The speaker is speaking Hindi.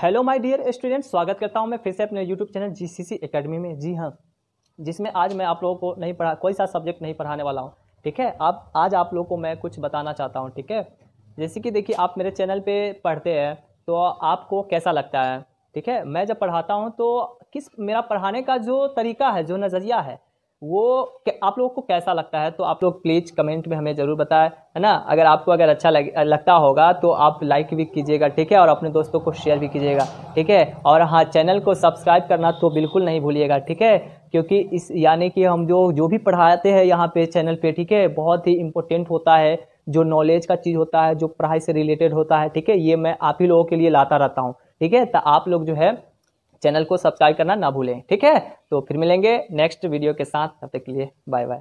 हेलो माय डियर स्टूडेंट स्वागत करता हूं मैं फिर से अपने यूट्यूब चैनल जीसीसी एकेडमी में जी हाँ जिसमें आज मैं आप लोगों को नहीं पढ़ा कोई सा सब्जेक्ट नहीं पढ़ाने वाला हूं ठीक है आप आज आप लोगों को मैं कुछ बताना चाहता हूं ठीक है जैसे कि देखिए आप मेरे चैनल पे पढ़ते हैं तो आपको कैसा लगता है ठीक है मैं जब पढ़ाता हूँ तो किस मेरा पढ़ाने का जो तरीका है जो नज़रिया है वो आप लोगों को कैसा लगता है तो आप लोग प्लीज़ कमेंट में हमें ज़रूर बताएं है ना अगर आपको अगर अच्छा लग, लगता होगा तो आप लाइक भी कीजिएगा ठीक है और अपने दोस्तों को शेयर भी कीजिएगा ठीक है और हाँ चैनल को सब्सक्राइब करना तो बिल्कुल नहीं भूलिएगा ठीक है क्योंकि इस यानी कि हम जो जो भी पढ़ाते हैं यहाँ पे चैनल पे ठीक है बहुत ही इम्पोर्टेंट होता है जो नॉलेज का चीज़ होता है जो पढ़ाई से रिलेटेड होता है ठीक है ये मैं आप ही लोगों के लिए लाता रहता हूँ ठीक है तो आप लोग जो है चैनल को सब्सक्राइब करना ना भूलें ठीक है तो फिर मिलेंगे नेक्स्ट वीडियो के साथ तब तक के लिए बाय बाय